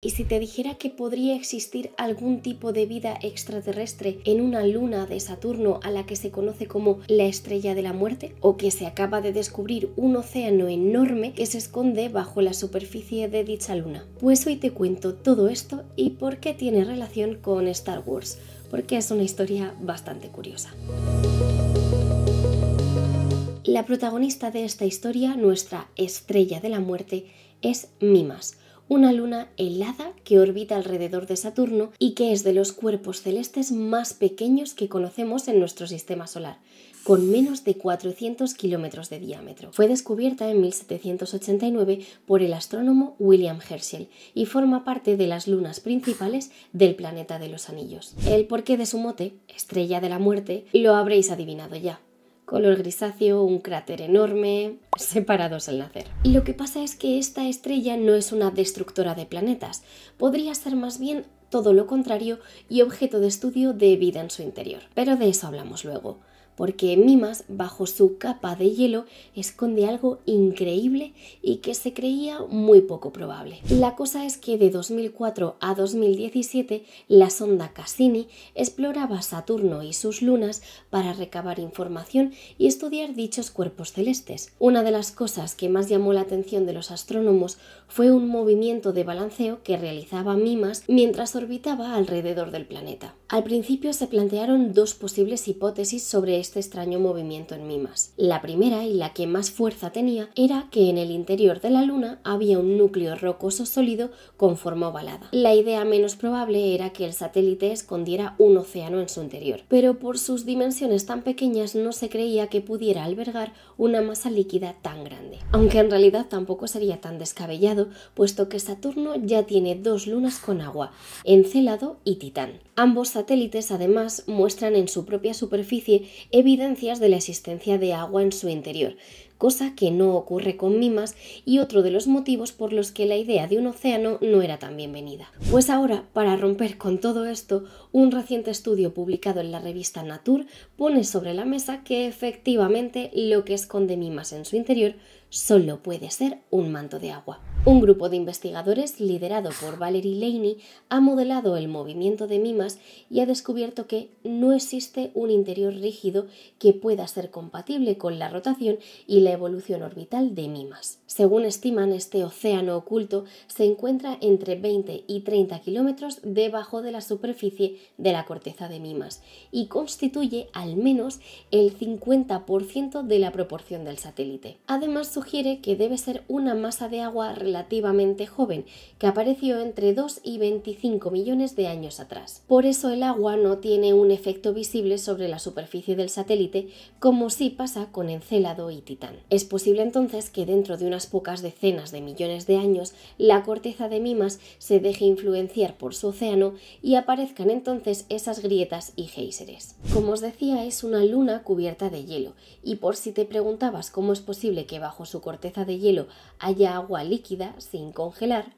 Y si te dijera que podría existir algún tipo de vida extraterrestre en una luna de Saturno a la que se conoce como la estrella de la muerte, o que se acaba de descubrir un océano enorme que se esconde bajo la superficie de dicha luna. Pues hoy te cuento todo esto y por qué tiene relación con Star Wars, porque es una historia bastante curiosa. La protagonista de esta historia, nuestra estrella de la muerte, es Mimas una luna helada que orbita alrededor de Saturno y que es de los cuerpos celestes más pequeños que conocemos en nuestro sistema solar con menos de 400 kilómetros de diámetro. Fue descubierta en 1789 por el astrónomo William Herschel y forma parte de las lunas principales del planeta de los anillos. El porqué de su mote, estrella de la muerte, lo habréis adivinado ya color grisáceo, un cráter enorme, separados al nacer. lo que pasa es que esta estrella no es una destructora de planetas, podría ser más bien todo lo contrario y objeto de estudio de vida en su interior. Pero de eso hablamos luego porque Mimas, bajo su capa de hielo, esconde algo increíble y que se creía muy poco probable. La cosa es que de 2004 a 2017, la sonda Cassini exploraba Saturno y sus lunas para recabar información y estudiar dichos cuerpos celestes. Una de las cosas que más llamó la atención de los astrónomos fue un movimiento de balanceo que realizaba Mimas mientras orbitaba alrededor del planeta. Al principio se plantearon dos posibles hipótesis sobre este extraño movimiento en Mimas. La primera y la que más fuerza tenía era que en el interior de la Luna había un núcleo rocoso sólido con forma ovalada. La idea menos probable era que el satélite escondiera un océano en su interior, pero por sus dimensiones tan pequeñas no se creía que pudiera albergar una masa líquida tan grande. Aunque en realidad tampoco sería tan descabellado, puesto que Saturno ya tiene dos lunas con agua, Encelado y Titán. Ambos satélites además muestran en su propia superficie evidencias de la existencia de agua en su interior, cosa que no ocurre con mimas y otro de los motivos por los que la idea de un océano no era tan bienvenida. Pues ahora, para romper con todo esto, un reciente estudio publicado en la revista Nature pone sobre la mesa que efectivamente lo que esconde mimas en su interior solo puede ser un manto de agua. Un grupo de investigadores liderado por Valerie Laney ha modelado el movimiento de mimas y ha descubierto que no existe un interior rígido que pueda ser compatible con la rotación y la evolución orbital de mimas. Según estiman, este océano oculto se encuentra entre 20 y 30 kilómetros debajo de la superficie de la corteza de mimas y constituye al menos el 50% de la proporción del satélite. Además, sugiere que debe ser una masa de agua relativamente joven, que apareció entre 2 y 25 millones de años atrás. Por eso el agua no tiene un efecto visible sobre la superficie del satélite como sí pasa con Encélado y Titán. Es posible entonces que dentro de unas pocas decenas de millones de años la corteza de Mimas se deje influenciar por su océano y aparezcan entonces esas grietas y géiseres. Como os decía, es una luna cubierta de hielo y por si te preguntabas cómo es posible que bajo su corteza de hielo haya agua líquida sin congelar,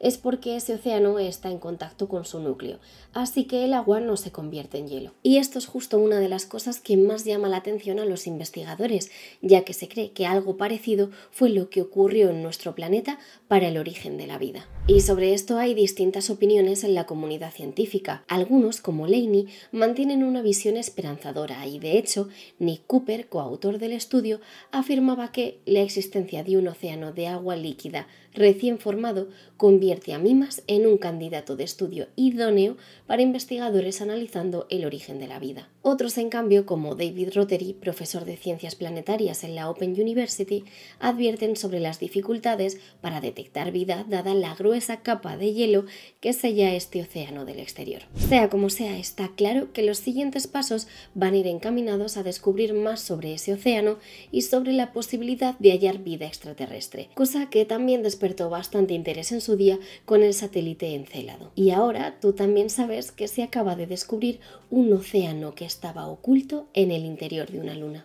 es porque ese océano está en contacto con su núcleo, así que el agua no se convierte en hielo. Y esto es justo una de las cosas que más llama la atención a los investigadores, ya que se cree que algo parecido fue lo que ocurrió en nuestro planeta para el origen de la vida. Y sobre esto hay distintas opiniones en la comunidad científica. Algunos, como Laney, mantienen una visión esperanzadora y, de hecho, Nick Cooper, coautor del estudio, afirmaba que la existencia de un océano de agua líquida recién formado conviene convierte a Mimas en un candidato de estudio idóneo para investigadores analizando el origen de la vida. Otros, en cambio, como David Rothery, profesor de ciencias planetarias en la Open University, advierten sobre las dificultades para detectar vida dada la gruesa capa de hielo que sella este océano del exterior. Sea como sea, está claro que los siguientes pasos van a ir encaminados a descubrir más sobre ese océano y sobre la posibilidad de hallar vida extraterrestre, cosa que también despertó bastante interés en su día con el satélite Encélado. Y ahora tú también sabes que se acaba de descubrir un océano que estaba oculto en el interior de una luna.